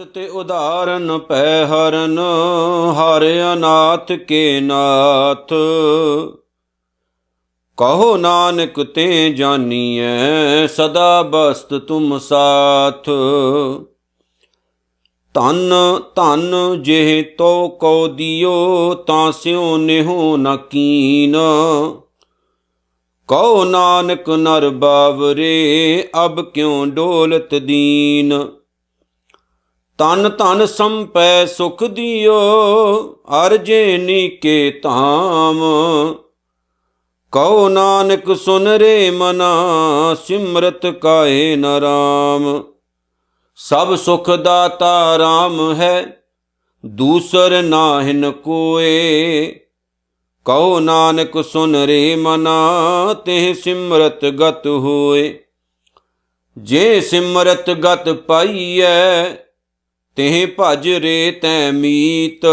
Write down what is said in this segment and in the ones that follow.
ਭਗਤ ਤੇ ਉਧਾਰਨ ਪੈ ਹਰਨ ਹਰ ਅਨਾਥ ਕੇ ਨਾਥ ਕਹੋ ਨਾਨਕ ਤੇ ਜਾਨੀਐ ਸਦਾ ਬਸਤ ਤੁਮ ਸਾਥ ਤਨ ਧਨ ਜਿਹ ਤੋ ਕੋ ਦਿਓ ਤਾਂ ਸਿਉ ਨਿਹੋ ਨਕੀਨ ਕੀਨ ਕਉ ਨਾਨਕ ਨਰ ਬਾਵਰੇ ਅਬ ਕਿਉ ਡੋਲਤ ਦੀਨ ਤਨ ਧਨ ਸੰਪੈ ਸੁਖ ਦਿਓ ਅਰਜੇ ਨੀਕੇ ਧਾਮ ਕਉ ਨਾਨਕ ਸੁਨ ਰੇ ਮਨਾ ਸਿਮਰਤ ਕਾਏ ਨਰਾਮ ਸਭ ਸੁਖ ਦਾਤਾ RAM ਹੈ ਦੂਸਰ ਨਾਹਿਨ ਕੋਏ ਕਉ ਨਾਨਕ ਸੁਨ ਰੇ ਮਨਾ ਤੇ ਸਿਮਰਤ ਗਤ ਹੋਏ ਜੇ ਸਿਮਰਤ ਗਤ ਪਾਈਐ ਤੇਹ ਭਜ ਰੇ ਤੈ ਮੀਤ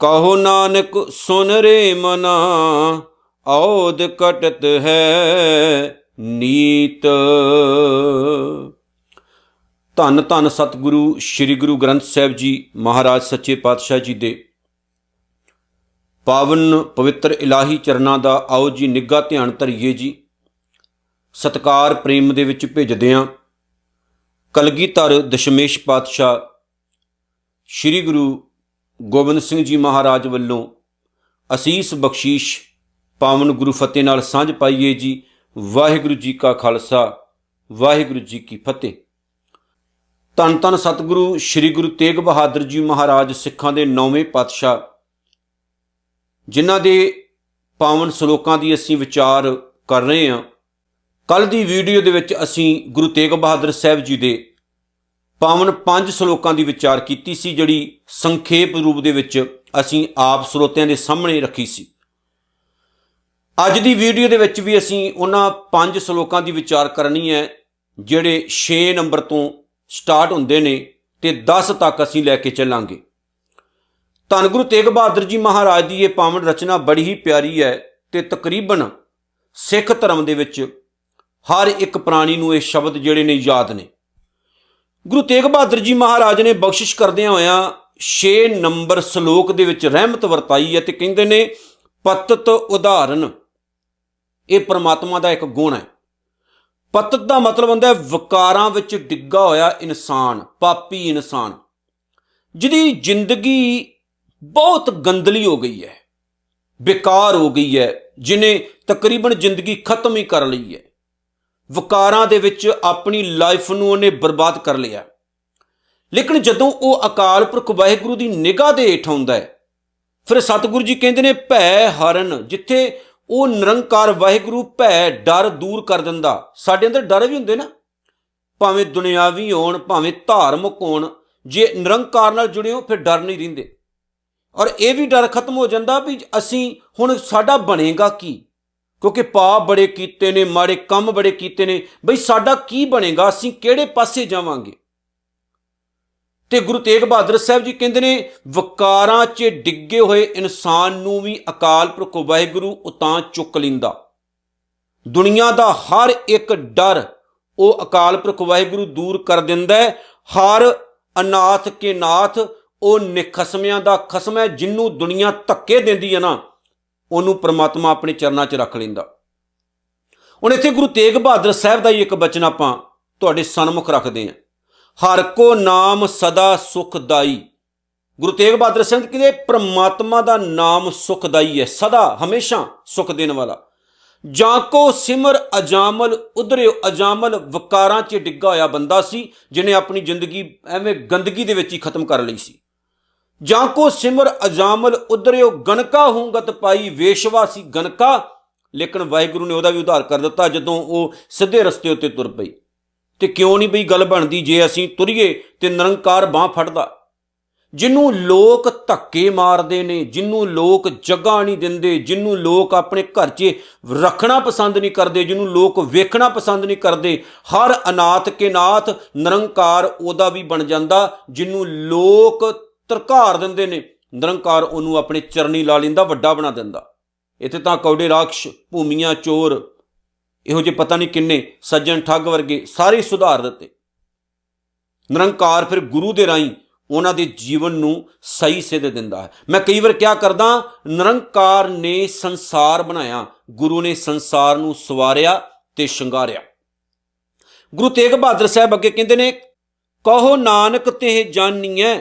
ਕਹੋ ਨਾਨਕ ਸੁਨ ਰੇ ਮਨਾ ਔਦ ਕਟਤ ਹੈ ਨੀਤ ਧੰਨ ਧੰਨ ਸਤਿਗੁਰੂ ਸ੍ਰੀ ਗੁਰੂ ਗ੍ਰੰਥ ਸਾਹਿਬ ਜੀ ਮਹਾਰਾਜ ਸੱਚੇ ਪਾਤਸ਼ਾਹ ਜੀ ਦੇ ਪਾਵਨ ਪਵਿੱਤਰ ਇਲਾਹੀ ਚਰਨਾਂ ਦਾ ਆਓ ਜੀ ਨਿੱਗਾ ਧਿਆਨ ਧਰਿਏ ਜੀ ਸਤਕਾਰ ਪ੍ਰੇਮ ਦੇ ਵਿੱਚ ਭਿੱਜਦੇ ਆਂ ਕਲਗੀਧਰ ਦਸ਼ਮੇਸ਼ ਪਾਤਸ਼ਾਹ ਸ੍ਰੀ ਗੁਰੂ ਗੋਬਿੰਦ ਸਿੰਘ ਜੀ ਮਹਾਰਾਜ ਵੱਲੋਂ ਅਸੀਸ ਬਖਸ਼ੀਸ਼ ਪਾਵਨ ਗੁਰੂ ਫਤਿਹ ਨਾਲ ਸਾਂਝ ਪਾਈਏ ਜੀ ਵਾਹਿਗੁਰੂ ਜੀ ਕਾ ਖਾਲਸਾ ਵਾਹਿਗੁਰੂ ਜੀ ਕੀ ਫਤਿਹ ਤਨ ਤਨ ਸਤਿਗੁਰੂ ਸ੍ਰੀ ਗੁਰੂ ਤੇਗ ਬਹਾਦਰ ਜੀ ਮਹਾਰਾਜ ਸਿੱਖਾਂ ਦੇ ਨੌਵੇਂ ਪਾਤਸ਼ਾਹ ਜਿਨ੍ਹਾਂ ਦੇ ਪਾਵਨ ਸ਼ਲੋਕਾਂ ਦੀ ਅਸੀਂ ਵਿਚਾਰ ਕਰ ਰਹੇ ਹਾਂ ਕੱਲ ਦੀ ਵੀਡੀਓ ਦੇ ਵਿੱਚ ਅਸੀਂ ਗੁਰੂ ਤੇਗ ਬਹਾਦਰ ਸਾਹਿਬ ਜੀ ਦੇ ਪਾਵਨ ਪੰਜ ਸ਼ਲੋਕਾਂ ਦੀ ਵਿਚਾਰ ਕੀਤੀ ਸੀ ਜਿਹੜੀ ਸੰਖੇਪ ਰੂਪ ਦੇ ਵਿੱਚ ਅਸੀਂ ਆਪ ਸਰੋਤਿਆਂ ਦੇ ਸਾਹਮਣੇ ਰੱਖੀ ਸੀ ਅੱਜ ਦੀ ਵੀਡੀਓ ਦੇ ਵਿੱਚ ਵੀ ਅਸੀਂ ਉਹਨਾਂ ਪੰਜ ਸ਼ਲੋਕਾਂ ਦੀ ਵਿਚਾਰ ਕਰਨੀ ਹੈ ਜਿਹੜੇ 6 ਨੰਬਰ ਤੋਂ ਸਟਾਰਟ ਹੁੰਦੇ ਨੇ ਤੇ 10 ਤੱਕ ਅਸੀਂ ਲੈ ਕੇ ਚੱਲਾਂਗੇ ਧੰਨ ਗੁਰੂ ਤੇਗ ਬਹਾਦਰ ਜੀ ਮਹਾਰਾਜ ਦੀ ਇਹ ਪਾਵਨ ਰਚਨਾ ਬੜੀ ਹੀ ਪਿਆਰੀ ਹੈ ਤੇ ਤਕਰੀਬਨ ਸਿੱਖ ਧਰਮ ਦੇ ਵਿੱਚ ਹਰ ਇੱਕ ਪ੍ਰਾਣੀ ਨੂੰ ਇਹ ਸ਼ਬਦ ਜਿਹੜੇ ਨੇ ਯਾਦ ਨੇ ਗੁਰੂ ਤੇਗ ਬਹਾਦਰ ਜੀ ਮਹਾਰਾਜ ਨੇ ਬਖਸ਼ਿਸ਼ ਕਰਦਿਆਂ ਹੋਇਆਂ 6 ਨੰਬਰ ਸ਼ਲੋਕ ਦੇ ਵਿੱਚ ਰਹਿਮਤ ਵਰਤਾਈ ਹੈ ਤੇ ਕਹਿੰਦੇ ਨੇ ਪਤਤ ਉਦਾਹਰਨ ਇਹ ਪ੍ਰਮਾਤਮਾ ਦਾ ਇੱਕ ਗੁਣ ਹੈ ਪਤਤ ਦਾ ਮਤਲਬ ਹੁੰਦਾ ਹੈ ਵਿਕਾਰਾਂ ਵਿੱਚ ਡਿੱਗਾ ਹੋਇਆ ਇਨਸਾਨ ਪਾਪੀ ਇਨਸਾਨ ਜਿਹਦੀ ਜ਼ਿੰਦਗੀ ਬਹੁਤ ਗੰਦਲੀ ਹੋ ਗਈ ਹੈ ਬੇਕਾਰ ਹੋ ਗਈ ਹੈ ਜਿਨੇ ਤਕਰੀਬਨ ਜ਼ਿੰਦਗੀ ਖਤਮ ਹੀ ਕਰ ਲਈ ਹੈ ਵਕਾਰਾਂ ਦੇ ਵਿੱਚ ਆਪਣੀ ਲਾਈਫ ਨੂੰ ਉਹਨੇ ਬਰਬਾਦ ਕਰ ਲਿਆ ਲੇਕਿਨ ਜਦੋਂ ਉਹ ਅਕਾਲ ਪੁਰਖ ਵਾਹਿਗੁਰੂ ਦੀ ਨਿਗਾਹ ਦੇ ਹੇਠ ਆਉਂਦਾ ਹੈ ਫਿਰ ਸਤਿਗੁਰੂ ਜੀ ਕਹਿੰਦੇ ਨੇ ਭੈ ਹਰਨ ਜਿੱਥੇ ਉਹ ਨਿਰੰਕਾਰ ਵਾਹਿਗੁਰੂ ਭੈ ਡਰ ਦੂਰ ਕਰ ਦਿੰਦਾ ਸਾਡੇ ਅੰਦਰ ਡਰ ਵੀ ਹੁੰਦੇ ਨਾ ਭਾਵੇਂ ਦੁਨਿਆਵੀ ਹੋਣ ਭਾਵੇਂ ਧਾਰਮਿਕ ਹੋਣ ਜੇ ਨਿਰੰਕਾਰ ਨਾਲ ਜੁੜੇ ਹੋ ਫਿਰ ਡਰ ਨਹੀਂ ਰਹਿੰਦੇ ਔਰ ਇਹ ਵੀ ਡਰ ਖਤਮ ਹੋ ਜਾਂਦਾ ਵੀ ਅਸੀਂ ਹੁਣ ਸਾਡਾ ਬਣੇਗਾ ਕੀ ਕਿਉਂਕਿ ਪਾਪ ਬੜੇ ਕੀਤੇ ਨੇ ਮਾੜੇ ਕੰਮ ਬੜੇ ਕੀਤੇ ਨੇ ਬਈ ਸਾਡਾ ਕੀ ਬਣੇਗਾ ਅਸੀਂ ਕਿਹੜੇ ਪਾਸੇ ਜਾਵਾਂਗੇ ਤੇ ਗੁਰੂ ਤੇਗ ਬਹਾਦਰ ਸਾਹਿਬ ਜੀ ਕਹਿੰਦੇ ਨੇ ਵਕਾਰਾਂ 'ਚ ਡਿੱਗੇ ਹੋਏ ਇਨਸਾਨ ਨੂੰ ਵੀ ਅਕਾਲ ਪੁਰਖ ਵਾਹਿਗੁਰੂ ਉਤਾਂ ਚੁੱਕ ਲਿੰਦਾ ਦੁਨੀਆ ਦਾ ਹਰ ਇੱਕ ਡਰ ਉਹ ਅਕਾਲ ਪੁਰਖ ਵਾਹਿਗੁਰੂ ਦੂਰ ਕਰ ਦਿੰਦਾ ਹਰ ਅਨਾਥ ਕੇ ਨਾਥ ਉਹ ਨਿਖਸਮਿਆਂ ਦਾ ਖਸਮ ਹੈ ਜਿੰਨੂੰ ਦੁਨੀਆ ਧੱਕੇ ਦਿੰਦੀ ਹੈ ਨਾ ਉਹਨੂੰ ਪ੍ਰਮਾਤਮਾ ਆਪਣੇ ਚਰਨਾਂ 'ਚ ਰੱਖ ਲੈਂਦਾ ਹੁਣ ਇੱਥੇ ਗੁਰੂ ਤੇਗ ਬਹਾਦਰ ਸਾਹਿਬ ਦਾ ਹੀ ਇੱਕ ਬਚਨ ਆਪਾਂ ਤੁਹਾਡੇ ਸਾਹਮਣੇ ਰੱਖਦੇ ਹਾਂ ਹਰ ਕੋ ਨਾਮ ਸਦਾ ਸੁਖਦਾਈ ਗੁਰੂ ਤੇਗ ਬਹਾਦਰ ਸਿੰਘ ਕਹਿੰਦੇ ਪ੍ਰਮਾਤਮਾ ਦਾ ਨਾਮ ਸੁਖਦਾਈ ਹੈ ਸਦਾ ਹਮੇਸ਼ਾ ਸੁਖ ਦੇਣ ਵਾਲਾ ਜਾਂ ਕੋ ਸਿਮਰ ਅਜਾਮਲ ਉਧਰਿਓ ਅਜਾਮਲ ਵਕਾਰਾਂ 'ਚ ਡਿੱਗਾ ਹੋਇਆ ਬੰਦਾ ਸੀ ਜਿਨੇ ਆਪਣੀ ਜ਼ਿੰਦਗੀ ਐਵੇਂ ਗੰਦਗੀ ਦੇ ਵਿੱਚ ਹੀ ਖਤਮ ਕਰ ਲਈ ਸੀ ਜਾਂ ਕੋ ਸਿਮਰ ਅਜਾਮਲ ਉਧਰਿਓ ਗਨਕਾ ਹੂੰਗਤ ਪਾਈ ਵੇਸ਼ਵਾਸੀ ਗਨਕਾ ਲੇਕਿਨ ਵਾਹਿਗੁਰੂ ਨੇ ਉਹਦਾ ਵੀ ਉਧਾਰ ਕਰ ਦਿੱਤਾ ਜਦੋਂ ਉਹ ਸਿੱਧੇ ਰਸਤੇ ਉੱਤੇ ਤੁਰ ਪਈ ਤੇ ਕਿਉਂ ਨਹੀਂ ਬਈ ਗੱਲ ਬਣਦੀ ਜੇ ਅਸੀਂ ਤੁਰੀਏ ਤੇ ਨਿਰੰਕਾਰ ਬਾਹ ਫੜਦਾ ਜਿੰਨੂੰ ਲੋਕ ਧੱਕੇ ਮਾਰਦੇ ਨੇ ਜਿੰਨੂੰ ਲੋਕ ਜਗ੍ਹਾ ਨਹੀਂ ਦਿੰਦੇ ਜਿੰਨੂੰ ਲੋਕ ਆਪਣੇ ਘਰ 'ਚ ਰੱਖਣਾ ਪਸੰਦ ਨਹੀਂ ਕਰਦੇ ਜਿੰਨੂੰ ਲੋਕ ਵੇਖਣਾ ਪਸੰਦ ਨਹੀਂ ਕਰਦੇ ਹਰ ਅਨਾਥ ਕੇ ਨਾਥ ਨਿਰੰਕਾਰ ਉਹਦਾ ਵੀ ਬਣ ਜਾਂਦਾ ਜਿੰਨੂੰ ਲੋਕ ਧਰਕਾਰ ਦਿੰਦੇ ਨੇ ਨਿਰੰਕਾਰ ਉਹਨੂੰ ਆਪਣੇ ਚਰਨੀ ਲਾ ਲਿੰਦਾ ਵੱਡਾ ਬਣਾ ਦਿੰਦਾ ਇੱਥੇ ਤਾਂ ਕੌਡੇ ਰਾਖਸ਼ ਭੂਮੀਆਂ ਚੋਰ ਇਹੋ ਜਿਹੇ ਪਤਾ ਨਹੀਂ ਕਿੰਨੇ ਸੱਜਣ ਠੱਗ ਵਰਗੇ ਸਾਰੇ ਸੁਧਾਰ ਦਿੱਤੇ ਨਿਰੰਕਾਰ ਫਿਰ ਗੁਰੂ ਦੇ ਰਾਹੀਂ ਉਹਨਾਂ ਦੇ ਜੀਵਨ ਨੂੰ ਸਹੀ ਸਿੱਧ ਦਿੰਦਾ ਹੈ ਮੈਂ ਕਈ ਵਾਰ ਕਿਹਾ ਕਰਦਾ ਨਿਰੰਕਾਰ ਨੇ ਸੰਸਾਰ ਬਣਾਇਆ ਗੁਰੂ ਨੇ ਸੰਸਾਰ ਨੂੰ ਸਵਾਰਿਆ ਤੇ ਸ਼ਿੰਗਾਰਿਆ ਗੁਰੂ ਤੇਗ ਬਹਾਦਰ ਸਾਹਿਬ ਅੱਗੇ ਕਹਿੰਦੇ ਨੇ ਕਹੋ ਨਾਨਕ ਤੇ ਜਾਣੀਐ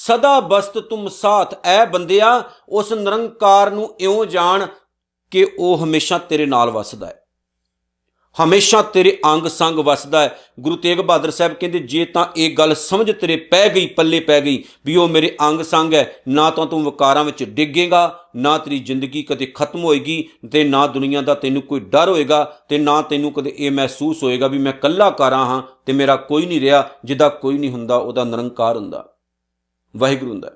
ਸਦਾ ਬਸਤ ਤੁਮ ਸਾਥ ਐ ਬੰਦਿਆ ਉਸ ਨਿਰੰਕਾਰ ਨੂੰ ਇਉਂ ਜਾਣ ਕਿ ਉਹ ਹਮੇਸ਼ਾ ਤੇਰੇ ਨਾਲ ਵਸਦਾ ਹੈ ਹਮੇਸ਼ਾ ਤੇਰੇ ਅੰਗ ਸੰਗ ਵਸਦਾ ਹੈ ਗੁਰੂ ਤੇਗ ਬਹਾਦਰ ਸਾਹਿਬ ਕਹਿੰਦੇ ਜੇ ਤਾਂ ਇਹ ਗੱਲ ਸਮਝ ਤੇਰੇ ਪੈ ਗਈ ਪੱਲੇ ਪੈ ਗਈ ਵੀ ਉਹ ਮੇਰੇ ਅੰਗ ਸੰਗ ਹੈ ਨਾ ਤਾਂ ਤੂੰ ਵਿਕਾਰਾਂ ਵਿੱਚ ਡਿੱਗੇਗਾ ਨਾ ਤੇਰੀ ਜ਼ਿੰਦਗੀ ਕਦੇ ਖਤਮ ਹੋਏਗੀ ਤੇ ਨਾ ਦੁਨੀਆ ਦਾ ਤੈਨੂੰ ਕੋਈ ਡਰ ਹੋਏਗਾ ਤੇ ਨਾ ਤੈਨੂੰ ਕਦੇ ਇਹ ਮਹਿਸੂਸ ਹੋਏਗਾ ਵੀ ਮੈਂ ਕੱਲਾ ਕਾਰਾਂ ਹਾਂ ਤੇ ਮੇਰਾ ਕੋਈ ਨਹੀਂ ਰਿਹਾ ਜਿਹਦਾ ਕੋਈ ਨਹੀਂ ਹੁੰਦਾ ਉਹਦਾ ਨਿਰੰਕਾਰ ਹੁੰਦਾ ਵਾਹਿਗੁਰੂ ਹੁੰਦਾ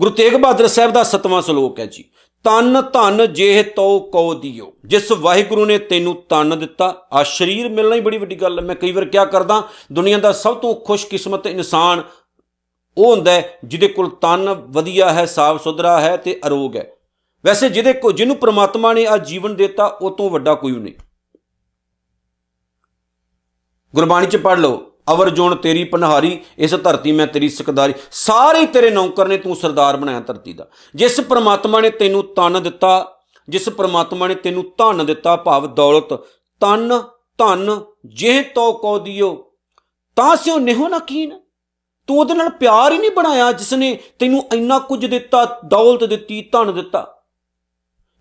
ਗੁਰੂ ਤੇਗ ਬਹਾਦਰ ਸਾਹਿਬ ਦਾ 7ਵਾਂ ਸ਼ਲੋਕ ਹੈ ਜੀ ਤਨ ਧਨ ਜੇਹ ਤੋ ਕੋ ਦਿਓ ਜਿਸ ਵਾਹਿਗੁਰੂ ਨੇ ਤੈਨੂੰ ਤਨ ਦਿੱਤਾ ਆ ਸਰੀਰ ਮਿਲਣਾ ਹੀ ਬੜੀ ਵੱਡੀ ਗੱਲ ਹੈ ਮੈਂ ਕਈ ਵਾਰ ਕਿਹਾ ਕਰਦਾ ਦੁਨੀਆ ਦਾ ਸਭ ਤੋਂ ਖੁਸ਼ਕਿਸਮਤ ਇਨਸਾਨ ਉਹ ਹੁੰਦਾ ਜਿਹਦੇ ਕੋਲ ਤਨ ਵਧੀਆ ਹੈ ਸਾਫ ਸੁਧਰਾ ਹੈ ਤੇ arogh ਹੈ ਵੈਸੇ ਜਿਹਦੇ ਕੋ ਜਿਹਨੂੰ ਪ੍ਰਮਾਤਮਾ ਨੇ ਆ ਜੀਵਨ ਦਿੱਤਾ ਉਹ ਤੋਂ ਵੱਡਾ ਕੋਈ ਨਹੀਂ ਗੁਰਬਾਣੀ ਚ ਪੜ ਲਓ ਅਵਰ ਜੋਨ ਤੇਰੀ ਪਨਹਾਰੀ ਇਸ ਧਰਤੀ ਮੈਂ ਤੇਰੀ ਸਕਦਾਰੀ ਸਾਰੇ ਤੇਰੇ ਨੌਕਰ ਨੇ ਤੂੰ ਸਰਦਾਰ ਬਣਾਇਆ ਧਰਤੀ ਦਾ ਜਿਸ ਪ੍ਰਮਾਤਮਾ ਨੇ ਤੈਨੂੰ ਤਨ ਦਿੱਤਾ ਜਿਸ ਪ੍ਰਮਾਤਮਾ ਨੇ ਤੈਨੂੰ ਧਨ ਦਿੱਤਾ ਭਾਵ ਦੌਲਤ ਤਨ ਧਨ ਜਿਹ ਤੋ ਕੋ ਦਿਓ ਤਾਂ ਸਿਓ ਨਿਹੋ ਨਾ ਕੀਨ ਤੂੰ ਉਹਦੇ ਨਾਲ ਪਿਆਰ ਹੀ ਨਹੀਂ ਬਣਾਇਆ ਜਿਸ ਨੇ ਤੈਨੂੰ ਇੰਨਾ ਕੁਝ ਦਿੱਤਾ ਦੌਲਤ ਦਿੱਤੀ ਧਨ ਦਿੱਤਾ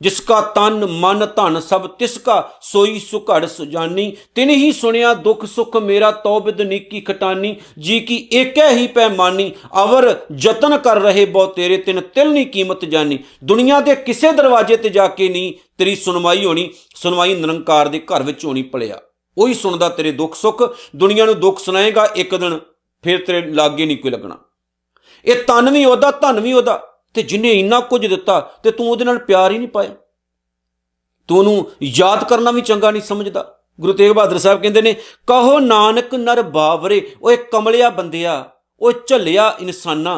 ਜਿਸ ਕਾ ਤਨ ਮਨ ਧਨ ਸਭ ਤਿਸ ਕਾ ਸੋਈ ਸੁਘੜ ਸੁਜਾਨੀ ਤਿਨ ਹੀ ਸੁਣਿਆ ਦੁਖ ਸੁਖ ਮੇਰਾ ਤੌਬਿਦ ਨੀਕੀ ਖਟਾਨੀ ਜੀ ਕੀ ਏਕੈ ਹੀ ਪੈਮਾਨੀ ਅਵਰ ਯਤਨ ਕਰ ਰਹੇ ਬਹੁ ਤੇਰੇ ਤਿਨ ਤਿਲ ਨਹੀਂ ਕੀਮਤ ਜਾਨੀ ਦੁਨੀਆ ਦੇ ਕਿਸੇ ਦਰਵਾਜ਼ੇ ਤੇ ਜਾ ਕੇ ਨਹੀਂ ਤੇਰੀ ਸੁਣਵਾਈ ਹੋਣੀ ਸੁਣਵਾਈ ਨਿਰੰਕਾਰ ਦੇ ਘਰ ਵਿੱਚ ਹੋਣੀ ਭਲਿਆ ਉਹੀ ਸੁਣਦਾ ਤੇਰੇ ਦੁੱਖ ਸੁੱਖ ਦੁਨੀਆ ਨੂੰ ਦੁੱਖ ਸੁਣਾਏਗਾ ਇੱਕ ਦਿਨ ਫਿਰ ਤੇਰੇ ਲਾਗੇ ਨਹੀਂ ਕੋਈ ਲੱਗਣਾ ਇਹ ਤਨ ਵੀ ਉਹਦਾ ਧਨ ਵੀ ਉਹਦਾ ਤੇ ਜਿਨੇ ਇੰਨਾ ਕੁਝ ਦਿੱਤਾ ਤੇ ਤੂੰ ਉਹਦੇ ਨਾਲ ਪਿਆਰ ਹੀ ਨਹੀਂ ਪਾਇਆ ਤੂੰ ਉਹਨੂੰ ਯਾਦ ਕਰਨਾ ਵੀ ਚੰਗਾ ਨਹੀਂ ਸਮਝਦਾ ਗੁਰੂ ਤੇਗ ਬਹਾਦਰ ਸਾਹਿਬ ਕਹਿੰਦੇ ਨੇ ਕਹੋ ਨਾਨਕ ਨਰ ਬਾਵਰੇ ਓਏ ਕਮਲਿਆ ਬੰਦਿਆ ਓਏ ਝੱਲਿਆ ਇਨਸਾਨਾ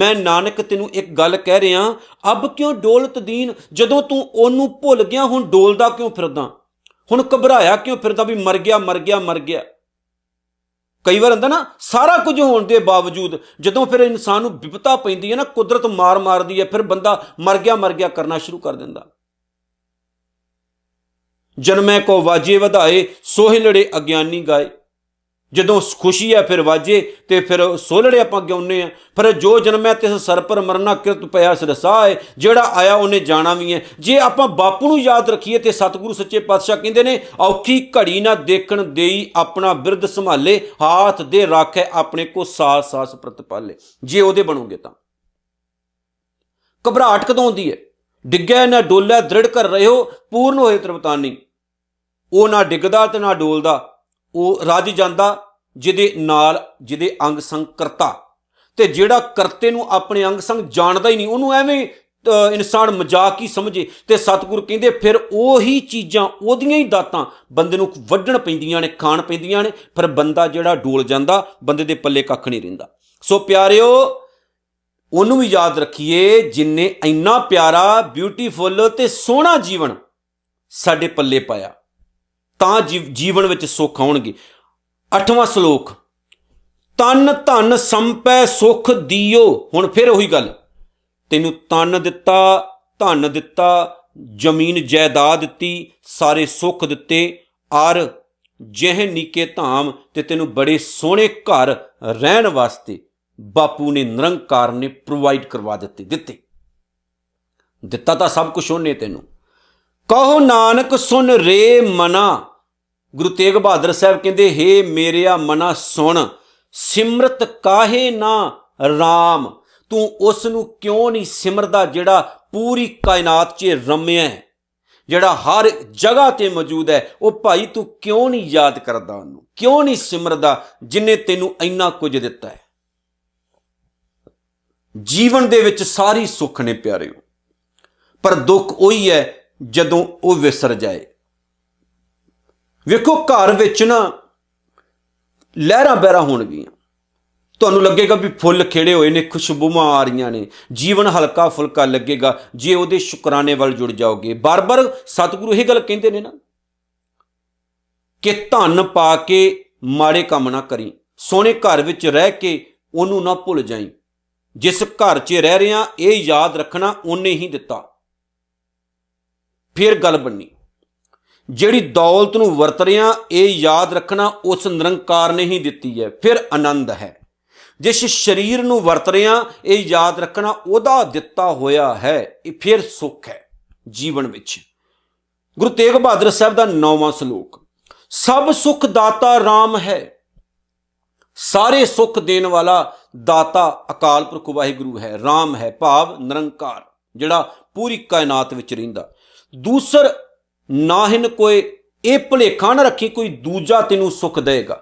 ਮੈਂ ਨਾਨਕ ਤੈਨੂੰ ਇੱਕ ਗੱਲ ਕਹਿ ਰਿਹਾ ਅਬ ਕਿਉਂ ਡੋਲਤ ਦੀਨ ਜਦੋਂ ਤੂੰ ਉਹਨੂੰ ਭੁੱਲ ਗਿਆ ਹੁਣ ਡੋਲਦਾ ਕਿਉਂ ਫਿਰਦਾ ਹੁਣ ਘਬਰਾਇਆ ਕਿਉਂ ਫਿਰਦਾ ਵੀ ਮਰ ਗਿਆ ਮਰ ਗਿਆ ਮਰ ਗਿਆ ਕਈ ਵਾਰ ਹੁੰਦਾ ਨਾ ਸਾਰਾ ਕੁਝ ਹੋਣ ਦੇ ਬਾਵਜੂਦ ਜਦੋਂ ਫਿਰ ਇਨਸਾਨ ਨੂੰ ਵਿਪਤਾ ਪੈਂਦੀ ਹੈ ਨਾ ਕੁਦਰਤ ਮਾਰ ਮਾਰਦੀ ਹੈ ਫਿਰ ਬੰਦਾ ਮਰ ਗਿਆ ਮਰ ਗਿਆ ਕਰਨਾ ਸ਼ੁਰੂ ਕਰ ਦਿੰਦਾ ਜਨਮੈ ਕੋ ਵਾਜੇ ਵਧਾਏ ਸੋਹਿਲੜੇ ਅਗਿਆਨੀ ਗਾਏ ਜਦੋਂ ਖੁਸ਼ੀ ਆ ਫਿਰ ਵਾਜੇ ਤੇ ਫਿਰ ਸੋਲੜੇ ਆਪਾਂ ਗਾਉਨੇ ਆ ਫਿਰ ਜੋ ਜਨਮੈ ਤਿਸ ਸਰ ਪਰ ਮਰਨਾ ਕਿਰਤ ਪਿਆ ਸਰਸਾਏ ਜਿਹੜਾ ਆਇਆ ਉਹਨੇ ਜਾਣਾ ਵੀ ਹੈ ਜੇ ਆਪਾਂ ਬਾਪੂ ਨੂੰ ਯਾਦ ਰੱਖੀਏ ਤੇ ਸਤਿਗੁਰੂ ਸੱਚੇ ਪਾਤਸ਼ਾਹ ਕਹਿੰਦੇ ਨੇ ਔਖੀ ਘੜੀ ਨਾ ਦੇਖਣ ਦੇਈ ਆਪਣਾ ਬਿਰਧ ਸੰਭਾਲੇ ਹਾਥ ਦੇ ਰੱਖੇ ਆਪਣੇ ਕੋ ਸਾਸ ਸਾਸ ਪ੍ਰਤਪਾਲੇ ਜੇ ਉਹਦੇ ਬਣੋਗੇ ਤਾਂ ਘਬਰਾਟ ਕਦੋਂ ਹੁੰਦੀ ਹੈ ਡਿੱਗਿਆ ਨਾ ਡੋਲਿਆ ਦ੍ਰਿੜ ਕਰ ਰਹੇ ਹੋ ਪੂਰਨ ਹੋਏ ਤਰਪਤਾਨੀ ਉਹ ਨਾ ਡਿੱਗਦਾ ਤੇ ਨਾ ਡੋਲਦਾ ਉਹ ਰਜ ਜਾਂਦਾ ਜਿਹਦੇ ਨਾਲ ਜਿਹਦੇ ਅੰਗ ਸੰਗ ਕਰਤਾ ਤੇ ਜਿਹੜਾ ਕਰਤੇ ਨੂੰ ਆਪਣੇ ਅੰਗ ਸੰਗ ਜਾਣਦਾ ਹੀ ਨਹੀਂ ਉਹਨੂੰ ਐਵੇਂ ਇਨਸਾਨ ਮਜ਼ਾਕ ਹੀ ਸਮਝੇ ਤੇ ਸਤਿਗੁਰ ਕਹਿੰਦੇ ਫਿਰ ਉਹੀ ਚੀਜ਼ਾਂ ਉਹਦੀਆਂ ਹੀ ਦਾਤਾਂ ਬੰਦੇ ਨੂੰ ਵੱਢਣ ਪੈਂਦੀਆਂ ਨੇ ਖਾਣ ਪੈਂਦੀਆਂ ਨੇ ਫਿਰ ਬੰਦਾ ਜਿਹੜਾ ਡੋਲ ਜਾਂਦਾ ਬੰਦੇ ਦੇ ਪੱਲੇ ਕੱਖ ਨਹੀਂ ਰਹਿੰਦਾ ਸੋ ਪਿਆਰਿਓ ਉਹਨੂੰ ਵੀ ਯਾਦ ਰੱਖੀਏ ਜਿਨਨੇ ਇੰਨਾ ਪਿਆਰਾ ਬਿਊਟੀਫੁਲ ਤੇ ਸੋਹਣਾ ਜੀਵਨ ਸਾਡੇ ਪੱਲੇ ਪਾਇਆ ਤਾਂ ਜੀਵਨ ਵਿੱਚ ਸੁੱਖ ਆਉਣਗੇ ਅੱਠਵਾਂ ਸ਼ਲੋਕ ਤਨ ਧਨ ਸੰਪੈ ਸੁਖ ਦਿਓ ਹੁਣ ਫਿਰ ਉਹੀ ਗੱਲ ਤੈਨੂੰ ਤਨ ਦਿੱਤਾ ਧਨ ਦਿੱਤਾ ਜ਼ਮੀਨ ਜਾਇਦਾਦ ਦਿੱਤੀ ਸਾਰੇ ਸੁੱਖ ਦਿੱਤੇ ਔਰ ਜਹ ਨੀਕੇ ਧਾਮ ਤੇ ਤੈਨੂੰ ਬੜੇ ਸੋਹਣੇ ਘਰ ਰਹਿਣ ਵਾਸਤੇ ਬਾਪੂ ਨੇ ਨਿਰੰਕਾਰ ਨੇ ਪ੍ਰੋਵਾਈਡ ਕਰਵਾ ਦਿੱਤੇ ਦਿੱਤੇ ਦਿੱਤਾ ਤਾਂ ਸਭ ਕੁਝ ਉਹਨੇ ਤੈਨੂੰ ਕਹੋ ਨਾਨਕ ਸੁਨ ਰੇ ਮਨਾ ਗੁਰੂ ਤੇਗ ਬਹਾਦਰ ਸਾਹਿਬ ਕਹਿੰਦੇ हे ਮੇਰਿਆ ਮਨਾ ਸੁਣ ਸਿਮਰਤ ਕਾਹੇ ਨਾ RAM ਤੂੰ ਉਸ ਨੂੰ ਕਿਉਂ ਨਹੀਂ ਸਿਮਰਦਾ ਜਿਹੜਾ ਪੂਰੀ ਕਾਇਨਾਤ 'ਚ ਰਮਿਆ ਹੈ ਜਿਹੜਾ ਹਰ ਜਗ੍ਹਾ ਤੇ ਮੌਜੂਦ ਹੈ ਉਹ ਭਾਈ ਤੂੰ ਕਿਉਂ ਨਹੀਂ ਯਾਦ ਕਰਦਾ ਉਹਨੂੰ ਕਿਉਂ ਨਹੀਂ ਸਿਮਰਦਾ ਜਿਨੇ ਤੈਨੂੰ ਇੰਨਾ ਕੁਝ ਦਿੱਤਾ ਹੈ ਜੀਵਨ ਦੇ ਵਿੱਚ ਸਾਰੀ ਸੁੱਖ ਨੇ ਪਿਆਰਿਓ ਪਰ ਦੁੱਖ ਉਹੀ ਹੈ ਜਦੋਂ ਉਹ ਵਿਸਰ ਜਾਏ ਵੇਖੋ ਘਰ ਵਿੱਚ ਨਾ ਲਹਿਰਾਂ ਬਹਿਰਾ ਹੋਣਗੀਆਂ ਤੁਹਾਨੂੰ ਲੱਗੇਗਾ ਵੀ ਫੁੱਲ ਖੇੜੇ ਹੋਏ ਨੇ ਖੁਸ਼ਬੂਆਂ ਆ ਰਹੀਆਂ ਨੇ ਜੀਵਨ ਹਲਕਾ ਫੁਲਕਾ ਲੱਗੇਗਾ ਜੇ ਉਹਦੇ ਸ਼ੁਕਰਾਨੇ ਵੱਲ ਜੁੜ ਜਾਓਗੇ ਬਾਰ-ਬਾਰ ਸਤਿਗੁਰੂ ਇਹ ਗੱਲ ਕਹਿੰਦੇ ਨੇ ਨਾ ਕਿ ਧਨ ਪਾ ਕੇ ਮਾੜੇ ਕੰਮ ਨਾ ਕਰੀ ਸੋਹਣੇ ਘਰ ਵਿੱਚ ਰਹਿ ਕੇ ਉਹਨੂੰ ਨਾ ਭੁੱਲ ਜਾਈ ਜਿਸ ਘਰ 'ਚ ਰਹਿ ਰਿਆਂ ਇਹ ਯਾਦ ਰੱਖਣਾ ਉਹਨੇ ਹੀ ਦਿੱਤਾ ਫਿਰ ਗੱਲ ਬੰਨੀ ਜਿਹੜੀ ਦੌਲਤ ਨੂੰ ਵਰਤ ਰਿਆਂ ਇਹ ਯਾਦ ਰੱਖਣਾ ਉਸ ਨਿਰੰਕਾਰ ਨੇ ਹੀ ਦਿੱਤੀ ਹੈ ਫਿਰ ਆਨੰਦ ਹੈ ਜਿਸ ਸਰੀਰ ਨੂੰ ਵਰਤ ਰਿਆਂ ਇਹ ਯਾਦ ਰੱਖਣਾ ਉਹਦਾ ਦਿੱਤਾ ਹੋਇਆ ਹੈ ਇਹ ਫਿਰ ਸੁੱਖ ਹੈ ਜੀਵਨ ਵਿੱਚ ਗੁਰੂ ਤੇਗ ਬਹਾਦਰ ਸਾਹਿਬ ਦਾ ਨੌਵਾਂ ਸ਼ਲੋਕ ਸਭ ਸੁਖ ਦਾਤਾ RAM ਹੈ ਸਾਰੇ ਸੁਖ ਦੇਣ ਵਾਲਾ ਦਾਤਾ ਅਕਾਲ ਪੁਰਖ ਵਾਹਿਗੁਰੂ ਹੈ RAM ਹੈ ਭਾਵ ਨਿਰੰਕਾਰ ਜਿਹੜਾ ਪੂਰੀ ਕਾਇਨਾਤ ਵਿੱਚ ਰਹਿੰਦਾ ਦੂਸਰ ਨਾ ਕੋਈ ਇਹ ਭਲੇਖਾ ਨਾ ਰੱਖੀ ਕੋਈ ਦੂਜਾ ਤੈਨੂੰ ਸੁੱਖ ਦੇਗਾ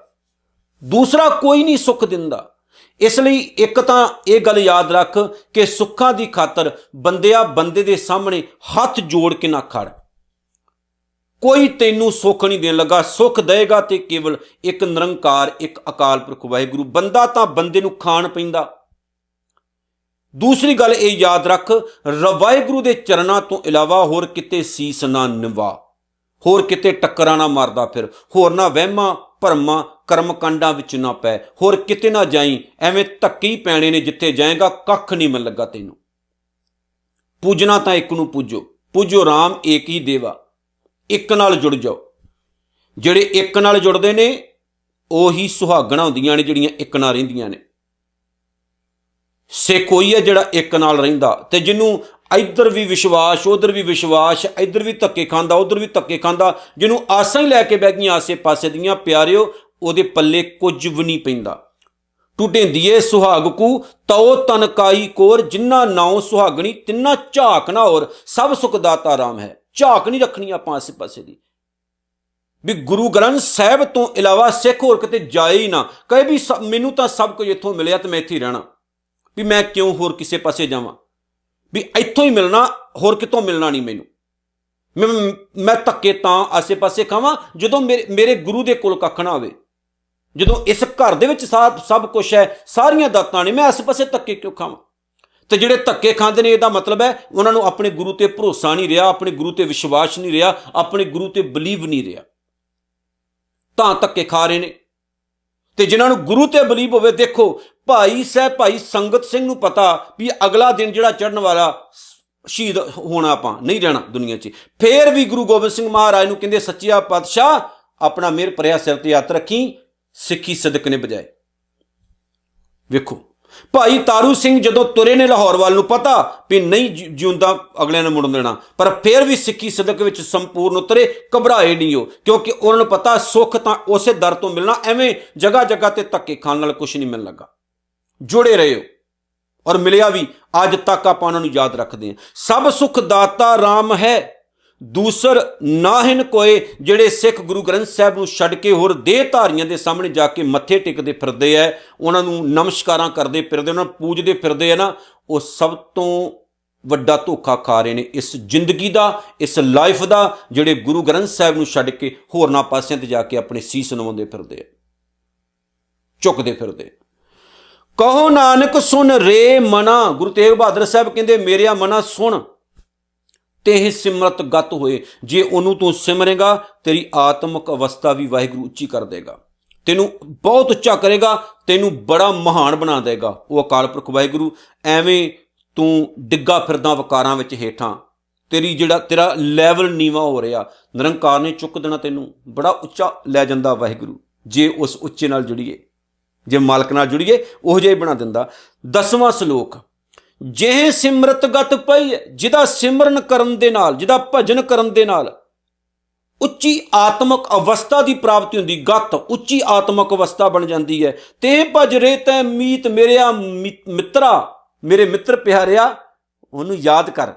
ਦੂਸਰਾ ਕੋਈ ਨਹੀਂ ਸੁੱਖ ਦਿੰਦਾ ਇਸ ਲਈ ਇੱਕ ਤਾਂ ਇਹ ਗੱਲ ਯਾਦ ਰੱਖ ਕਿ ਸੁੱਖਾਂ ਦੀ ਖਾਤਰ ਬੰਦਿਆ ਬੰਦੇ ਦੇ ਸਾਹਮਣੇ ਹੱਥ ਜੋੜ ਕੇ ਨਾ ਖੜ ਕੋਈ ਤੈਨੂੰ ਸੁੱਖ ਨਹੀਂ ਦੇਣ ਲੱਗਾ ਸੁੱਖ ਦੇਗਾ ਤੇ ਕੇਵਲ ਇੱਕ ਨਿਰੰਕਾਰ ਇੱਕ ਅਕਾਲ ਪੁਰਖ ਵਾਹਿਗੁਰੂ ਬੰਦਾ ਤਾਂ ਬੰਦੇ ਨੂੰ ਖਾਣ ਪੈਂਦਾ ਦੂਸਰੀ ਗੱਲ ਇਹ ਯਾਦ ਰੱਖ ਰਵਾਏ ਗੁਰੂ ਦੇ ਚਰਨਾਂ ਤੋਂ ਇਲਾਵਾ ਹੋਰ ਕਿਤੇ ਸੀਸ ਨਾ ਨਿਵਾ ਹੋਰ ਕਿਤੇ ਟੱਕਰਾਂ ਨਾ ਮਾਰਦਾ ਫਿਰ ਹੋਰ ਨਾ ਵਹਿਮਾਂ ਭਰਮਾਂ ਕਰਮਕੰਡਾਂ ਵਿੱਚ ਨਾ ਪੈ ਹੋਰ ਕਿਤੇ ਨਾ ਜਾਈ ਐਵੇਂ ਧੱਕੀ ਪੈਣੇ ਨੇ ਜਿੱਥੇ ਜਾਏਗਾ ਕੱਖ ਨਹੀਂ ਮਿਲ ਲੱਗਾ ਤੈਨੂੰ ਪੂਜਣਾ ਤਾਂ ਇੱਕ ਨੂੰ ਪੂਜੋ ਪੂਜੋ RAM ਏਕ ਹੀ ਦੇਵਾ ਇੱਕ ਨਾਲ ਜੁੜ ਜਾਓ ਜਿਹੜੇ ਇੱਕ ਨਾਲ ਜੁੜਦੇ ਨੇ ਉਹੀ ਸੁਹਾਗਣਾ ਹੁੰਦੀਆਂ ਨੇ ਜਿਹੜੀਆਂ ਇੱਕ ਨਾਲ ਰਹਿੰਦੀਆਂ ਨੇ ਸੇ ਕੋਈ ਹੈ ਜਿਹੜਾ ਇੱਕ ਨਾਲ ਰਹਿੰਦਾ ਤੇ ਜਿਹਨੂੰ ਇੱਧਰ ਵੀ ਵਿਸ਼ਵਾਸ ਉਧਰ ਵੀ ਵਿਸ਼ਵਾਸ ਇੱਧਰ ਵੀ ਧੱਕੇ ਖਾਂਦਾ ਉਧਰ ਵੀ ਧੱਕੇ ਖਾਂਦਾ ਜਿਹਨੂੰ ਆਸਾਂ ਹੀ ਲੈ ਕੇ ਬੈ ਗਈਆਂ ਆਸੇ-ਪਾਸੇ ਦੀਆਂ ਪਿਆਰਿਓ ਉਹਦੇ ਪੱਲੇ ਕੁਝ ਵੀ ਨਹੀਂ ਪੈਂਦਾ ਸੁਹਾਗ ਸੁਹਾਗਕੂ ਤਉ ਤਨਕਾਈ ਕੋਰ ਜਿੰਨਾ ਨਾਉ ਸੁਹਾਗਣੀ ਤਿੰਨਾ ਝਾਕ ਨਾ ਔਰ ਸਭ ਸੁਖ ਦਾਤਾ ਰਾਮ ਹੈ ਝਾਕ ਨਹੀਂ ਰੱਖਣੀ ਆਪਾਂ ਆਸੇ-ਪਾਸੇ ਦੀ ਵੀ ਗੁਰੂ ਗ੍ਰੰਥ ਸਾਹਿਬ ਤੋਂ ਇਲਾਵਾ ਸਿੱਖ ਹੋਰ ਕਿਤੇ ਜਾਏ ਹੀ ਨਾ ਕਹੇ ਵੀ ਮੈਨੂੰ ਤਾਂ ਸਭ ਕੁਝ ਇੱਥੋਂ ਮਿਲਿਆ ਤੇ ਮੈਂ ਇੱਥੇ ਰਹਿਣਾ ਵੀ ਮੈਂ ਕਿਉਂ ਹੋਰ ਕਿਸੇ ਪਾਸੇ ਜਾਵਾਂ ਵੀ ਇੱਥੋਂ ਹੀ ਮਿਲਣਾ ਹੋਰ ਕਿਤੋਂ ਮਿਲਣਾ ਨਹੀਂ ਮੈਨੂੰ ਮੈਂ ਮੈਂ ਧੱਕੇ ਤਾਂ ਆਸੇ-ਪਾਸੇ ਖਾਵਾਂ ਜਦੋਂ ਮੇਰੇ ਮੇਰੇ ਗੁਰੂ ਦੇ ਕੋਲ ਕੱਖ ਨਾ ਹੋਵੇ ਜਦੋਂ ਇਸ ਘਰ ਦੇ ਵਿੱਚ ਸਭ ਕੁਝ ਹੈ ਸਾਰੀਆਂ ਦਾਤਾਂ ਨੇ ਮੈਂ ਆਸੇ-ਪਾਸੇ ਧੱਕੇ ਕਿਉਂ ਖਾਵਾਂ ਤੇ ਜਿਹੜੇ ਧੱਕੇ ਖਾਂਦੇ ਨੇ ਇਹਦਾ ਮਤਲਬ ਹੈ ਉਹਨਾਂ ਨੂੰ ਆਪਣੇ ਗੁਰੂ ਤੇ ਭਰੋਸਾ ਨਹੀਂ ਰਿਹਾ ਆਪਣੇ ਗੁਰੂ ਤੇ ਵਿਸ਼ਵਾਸ ਨਹੀਂ ਰਿਹਾ ਆਪਣੇ ਗੁਰੂ ਤੇ ਬਲੀਵ ਨਹੀਂ ਰਿਹਾ ਤਾਂ ਧੱਕੇ ਖਾ ਰਹੇ ਨੇ ਤੇ ਜਿਨ੍ਹਾਂ ਨੂੰ ਗੁਰੂ ਤੇ ਬਲੀਵ ਹੋਵੇ ਦੇਖੋ ਭਾਈ ਸਹਿ ਭਾਈ ਸੰਗਤ ਸਿੰਘ ਨੂੰ ਪਤਾ ਵੀ ਅਗਲਾ ਦਿਨ ਜਿਹੜਾ ਚੜਨ ਵਾਲਾ ਸ਼ਹੀਦ ਹੋਣਾ ਆਪਾਂ ਨਹੀਂ ਰਹਿਣਾ ਦੁਨੀਆ 'ਚ ਫੇਰ ਵੀ ਗੁਰੂ ਗੋਬਿੰਦ ਸਿੰਘ ਮਹਾਰਾਜ ਨੂੰ ਕਹਿੰਦੇ ਸੱਚਿਆ ਪਾਤਸ਼ਾਹ ਆਪਣਾ ਮੇਰ ਪ੍ਰਿਆ ਸਿਰ ਤੇ ਯਾਤ ਰੱਖੀ ਸਿੱਖੀ ਸਦਕ ਨੇ ਬਜਾਏ ਵੇਖੋ ਭਾਈ ਤਾਰੂ ਸਿੰਘ ਜਦੋਂ ਤੁਰੇ ਨੇ ਲਾਹੌਰ ਵੱਲ ਨੂੰ ਪਤਾ ਵੀ ਨਹੀਂ ਜਿਉਂਦਾ ਅਗਲਿਆਂ ਨੇ ਮੁੜਨ ਦੇਣਾ ਪਰ ਫੇਰ ਵੀ ਸਿੱਖੀ ਸਦਕ ਵਿੱਚ ਸੰਪੂਰਨ ਉਤਰੇ ਘਬਰਾਏ ਨਹੀਂ ਹੋ ਕਿਉਂਕਿ ਉਹਨਾਂ ਨੂੰ ਪਤਾ ਸੁੱਖ ਤਾਂ ਉਸੇ ਦਰ ਤੋਂ ਮਿਲਣਾ ਐਵੇਂ ਜਗਾ ਜਗਾ ਤੇ ਧੱਕੇ ਖਾਣ ਨਾਲ ਕੁਝ ਨਹੀਂ ਮਿਲਣ ਲੱਗਾ ਜੁੜੇ ਰਹੇ ਹੋ ਔਰ ਮਿਲਿਆ ਵੀ ਅੱਜ ਤੱਕ ਆਪਾਂ ਉਹਨਾਂ ਨੂੰ ਯਾਦ ਰੱਖਦੇ ਆ ਸਭ ਸੁਖ ਦਾਤਾ RAM ਹੈ ਦੂਸਰ ਨਾਹਨ ਕੋਏ ਜਿਹੜੇ ਸਿੱਖ ਗੁਰੂ ਗ੍ਰੰਥ ਸਾਹਿਬ ਨੂੰ ਛੱਡ ਕੇ ਹੋਰ ਦੇਹ ਧਾਰੀਆਂ ਦੇ ਸਾਹਮਣੇ ਜਾ ਕੇ ਮੱਥੇ ਟਿਕਦੇ ਫਿਰਦੇ ਐ ਉਹਨਾਂ ਨੂੰ ਨਮਸਕਾਰਾਂ ਕਰਦੇ ਫਿਰਦੇ ਉਹਨਾਂ ਨੂੰ ਪੂਜਦੇ ਫਿਰਦੇ ਐ ਨਾ ਉਹ ਸਭ ਤੋਂ ਵੱਡਾ ਧੋਖਾ ਖਾ ਰਹੇ ਨੇ ਇਸ ਜ਼ਿੰਦਗੀ ਦਾ ਇਸ ਲਾਈਫ ਦਾ ਜਿਹੜੇ ਗੁਰੂ ਗ੍ਰੰਥ ਸਾਹਿਬ ਨੂੰ ਛੱਡ ਕੇ ਹੋਰਨਾਂ ਪਾਸਿਆਂ ਤੇ ਜਾ ਕੇ ਆਪਣੇ ਸੀਸ ਨਵਾਉਂਦੇ ਫਿਰਦੇ ਐ ਝੁੱਕਦੇ ਫਿਰਦੇ ਕਹੋ ਨਾਨਕ ਸੁਨ ਰੇ ਮਨਾ ਗੁਰੂ ਤੇਗ ਬਹਾਦਰ ਸਾਹਿਬ ਕਹਿੰਦੇ ਮੇਰਿਆ ਮਨਾ ਸੁਣ ਤੇ ਇਹ ਸਿਮਰਤ ਗਤ ਹੋਏ ਜੇ ਉਹਨੂੰ ਤੂੰ ਸਿਮਰੇਗਾ ਤੇਰੀ ਆਤਮਿਕ ਅਵਸਥਾ ਵੀ ਵਾਹਿਗੁਰੂ ਉੱਚੀ ਕਰ ਦੇਗਾ ਤੈਨੂੰ ਬਹੁਤ ਉੱਚਾ ਕਰੇਗਾ ਤੈਨੂੰ ਬੜਾ ਮਹਾਨ ਬਣਾ ਦੇਗਾ ਉਹ ਅਕਾਲ ਪੁਰਖ ਵਾਹਿਗੁਰੂ ਐਵੇਂ ਤੂੰ ਡਿੱਗਾ ਫਿਰਦਾ ਵਕਾਰਾਂ ਵਿੱਚ ਹੇਠਾਂ ਤੇਰੀ ਜਿਹੜਾ ਤੇਰਾ ਲੈਵਲ ਨੀਵਾ ਹੋ ਰਿਹਾ ਨਿਰੰਕਾਰ ਨੇ ਚੁੱਕ ਦੇਣਾ ਤੈਨੂੰ ਬੜਾ ਉੱਚਾ ਲੈ ਜਾਂਦਾ ਵਾਹਿਗੁਰੂ ਜੇ ਉਸ ਉੱਚੇ ਨਾਲ ਜੁੜੀਏ ਜੇ ਮਾਲਕ ਨਾਲ ਜੁੜੀਏ ਉਹ ਜੇ ਬਣਾ ਦਿੰਦਾ ਦਸਵਾਂ ਸ਼ਲੋਕ ਜਿਹੇ ਸਿਮਰਤ ਗਤ ਪਈ ਜਿਹਦਾ ਸਿਮਰਨ ਕਰਨ ਦੇ ਨਾਲ ਜਿਹਦਾ ਭਜਨ ਕਰਨ ਦੇ ਨਾਲ ਉੱਚੀ ਆਤਮਿਕ ਅਵਸਥਾ ਦੀ ਪ੍ਰਾਪਤੀ ਹੁੰਦੀ ਗਤ ਉੱਚੀ ਆਤਮਿਕ ਅਵਸਥਾ ਬਣ ਜਾਂਦੀ ਹੈ ਤੇ ਭਜ ਰੇ ਤੈ ਮੀਤ ਮੇਰਿਆ ਮਿੱਤਰਾ ਮੇਰੇ ਮਿੱਤਰ ਪਿਆਰਿਆ ਉਹਨੂੰ ਯਾਦ ਕਰ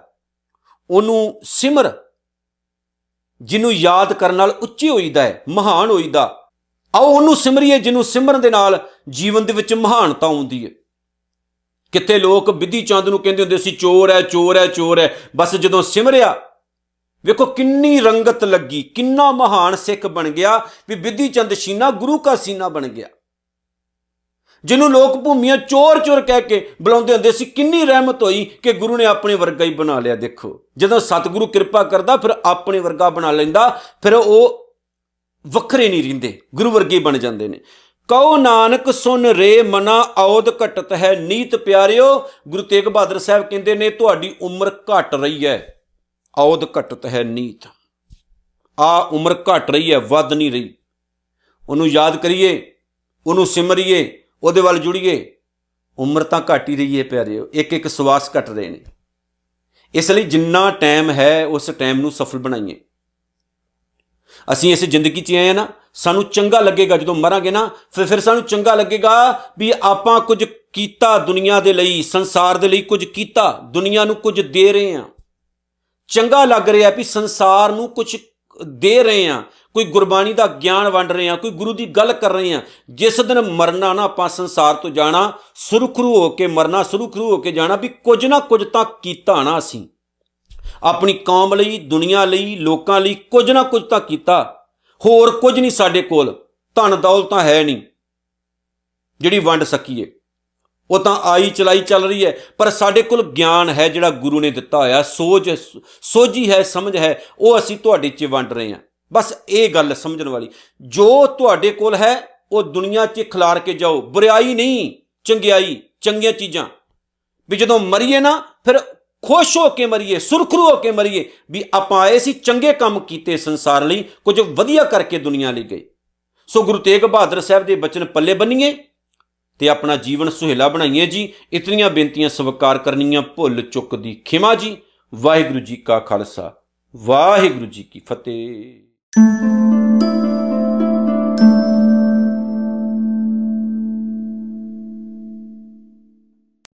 ਉਹਨੂੰ ਸਿਮਰ ਜਿਹਨੂੰ ਯਾਦ ਕਰਨ ਨਾਲ ਉੱਚੀ ਹੋਈਦਾ ਹੈ ਮਹਾਨ ਹੋਈਦਾ ਆਓ ਉਹਨੂੰ ਸਿਮਰੀਏ ਜਿਹਨੂੰ ਸਿਮਰਨ ਦੇ ਨਾਲ ਜੀਵਨ ਦੇ ਵਿੱਚ ਮਹਾਨਤਾ ਆਉਂਦੀ ਹੈ ਕਿਤੇ ਲੋਕ ਵਿਧੀ ਚੰਦ ਨੂੰ ਕਹਿੰਦੇ ਹੁੰਦੇ ਸੀ ਚੋਰ ਹੈ ਚੋਰ ਹੈ ਚੋਰ ਹੈ ਬਸ ਜਦੋਂ ਸਿਮਰਿਆ ਵੇਖੋ ਕਿੰਨੀ ਰੰਗਤ ਲੱਗੀ ਕਿੰਨਾ ਮਹਾਨ ਸਿੱਖ ਬਣ ਗਿਆ ਵੀ ਵਿਧੀ ਚੰਦ ਸੀਨਾ ਗੁਰੂ ਕਾ ਸੀਨਾ ਬਣ ਗਿਆ ਜਿਹਨੂੰ ਲੋਕ ਭੂਮੀਆਂ ਚੋਰ ਚੋਰ ਕਹਿ ਕੇ ਬੁਲਾਉਂਦੇ ਹੁੰਦੇ ਸੀ ਕਿੰਨੀ ਰਹਿਮਤ ਹੋਈ ਕਿ ਗੁਰੂ ਨੇ ਆਪਣੇ ਵਰਗਾ ਹੀ ਬਣਾ ਲਿਆ ਦੇਖੋ ਜਦੋਂ ਸਤਿਗੁਰੂ ਕਿਰਪਾ ਕਰਦਾ ਫਿਰ ਆਪਣੇ ਵਰਗਾ ਬਣਾ ਲੈਂਦਾ ਫਿਰ ਉਹ ਵੱਖਰੇ ਨਹੀਂ ਰਹਿੰਦੇ ਗੁਰੂ ਵਰਗੇ ਬਣ ਜਾਂਦੇ ਨੇ ਕਉ ਨਾਨਕ ਸੁਨ ਰੇ ਮਨਾ ਔਦ ਘਟਤ ਹੈ ਨੀਤ ਪਿਆਰਿਓ ਗੁਰੂ ਤੇਗ ਬਹਾਦਰ ਸਾਹਿਬ ਕਹਿੰਦੇ ਨੇ ਤੁਹਾਡੀ ਉਮਰ ਘਟ ਰਹੀ ਹੈ ਔਦ ਘਟਤ ਹੈ ਨੀਤ ਆ ਉਮਰ ਘਟ ਰਹੀ ਹੈ ਵੱਧ ਨਹੀਂ ਰਹੀ ਉਹਨੂੰ ਯਾਦ ਕਰੀਏ ਉਹਨੂੰ ਸਿਮਰੀਏ ਉਹਦੇ ਵੱਲ ਜੁੜੀਏ ਉਮਰ ਤਾਂ ਘਟ ਹੀ ਰਹੀ ਹੈ ਪਿਆਰਿਓ ਇੱਕ ਇੱਕ ਸਵਾਸ ਘਟ ਰਹੇ ਨੇ ਇਸ ਲਈ ਜਿੰਨਾ ਟਾਈਮ ਹੈ ਉਸ ਟਾਈਮ ਨੂੰ ਸਫਲ ਬਣਾਈਏ ਅਸੀਂ ਇਸ ਜ਼ਿੰਦਗੀ 'ਚ ਆਏ ਆ ਨਾ ਸਾਨੂੰ ਚੰਗਾ ਲੱਗੇਗਾ ਜਦੋਂ ਮਰਾਂਗੇ ਨਾ ਫਿਰ ਫਿਰ ਸਾਨੂੰ ਚੰਗਾ ਲੱਗੇਗਾ ਵੀ ਆਪਾਂ ਕੁਝ ਕੀਤਾ ਦੁਨੀਆ ਦੇ ਲਈ ਸੰਸਾਰ ਦੇ ਲਈ ਕੁਝ ਕੀਤਾ ਦੁਨੀਆ ਨੂੰ ਕੁਝ ਦੇ ਰਹੇ ਆ ਚੰਗਾ ਲੱਗ ਰਿਹਾ ਵੀ ਸੰਸਾਰ ਨੂੰ ਕੁਝ ਦੇ ਰਹੇ ਆ ਕੋਈ ਗੁਰਬਾਣੀ ਦਾ ਗਿਆਨ ਵੰਡ ਰਹੇ ਆ ਕੋਈ ਗੁਰੂ ਦੀ ਗੱਲ ਕਰ ਰਹੇ ਆ ਜਿਸ ਦਿਨ ਮਰਨਾ ਨਾ ਆਪਾਂ ਸੰਸਾਰ ਤੋਂ ਜਾਣਾ ਸੁਰਖਰੂ ਹੋ ਕੇ ਮਰਨਾ ਸੁਰਖਰੂ ਹੋ ਕੇ ਜਾਣਾ ਵੀ ਕੁਝ ਨਾ ਕੁਝ ਤਾਂ ਕੀਤਾ ਨਾ ਅਸੀਂ ਆਪਣੀ ਕੌਮ ਲਈ ਦੁਨੀਆ ਲਈ ਲੋਕਾਂ ਲਈ ਕੁਝ ਨਾ ਕੁਝ ਤਾਂ ਕੀਤਾ ਹੋਰ ਕੁਝ ਨਹੀਂ ਸਾਡੇ ਕੋਲ ਧਨ ਦੌਲਤਾਂ ਹੈ ਨਹੀਂ ਜਿਹੜੀ ਵੰਡ ਸਕੀਏ ਉਹ ਤਾਂ ਆਈ ਚਲਾਈ ਚੱਲ ਰਹੀ ਹੈ ਪਰ ਸਾਡੇ ਕੋਲ ਗਿਆਨ ਹੈ ਜਿਹੜਾ ਗੁਰੂ ਨੇ ਦਿੱਤਾ ਹੋਇਆ ਸੋਝ ਸੋਝੀ ਹੈ ਸਮਝ ਹੈ ਉਹ ਅਸੀਂ ਤੁਹਾਡੇ 'ਚ ਵੰਡ ਰਹੇ ਹਾਂ ਬਸ ਇਹ ਗੱਲ ਸਮਝਣ ਵਾਲੀ ਜੋ ਤੁਹਾਡੇ ਕੋਲ ਹੈ ਉਹ ਦੁਨੀਆ 'ਚ ਖਿਲਾਰ ਕੇ ਜਾਓ ਬੁਰਾਈ ਨਹੀਂ ਚੰਗਿਆਈ ਚੰਗੀਆਂ ਚੀਜ਼ਾਂ ਵੀ ਜਦੋਂ ਮਰੀਏ ਨਾ ਫਿਰ ਖੁਸ਼ ਹੋ ਕੇ ਮਰੀਏ ਸੁਰਖਰੂ ਹੋ ਕੇ ਮਰੀਏ ਵੀ ਆਪਾਂ ਆਏ ਸੀ ਚੰਗੇ ਕੰਮ ਕੀਤੇ ਸੰਸਾਰ ਲਈ ਕੁਝ ਵਧੀਆ ਕਰਕੇ ਦੁਨੀਆ ਲਈ ਗਏ ਸੋ ਗੁਰੂ ਤੇਗ ਬਹਾਦਰ ਸਾਹਿਬ ਦੇ ਬਚਨ ਪੱਲੇ ਬੰਨੀਏ ਤੇ ਆਪਣਾ ਜੀਵਨ ਸੁਹੇਲਾ ਬਣਾਈਏ ਜੀ ਇਤਨੀਆਂ ਬੇਨਤੀਆਂ ਸਵਾਰ ਕਰਨੀਆਂ ਭੁੱਲ ਚੁੱਕ ਦੀ ਖਿਮਾ ਜੀ ਵਾਹਿਗੁਰੂ ਜੀ ਕਾ ਖਾਲਸਾ ਵਾਹਿਗੁਰੂ ਜੀ ਕੀ ਫਤਿਹ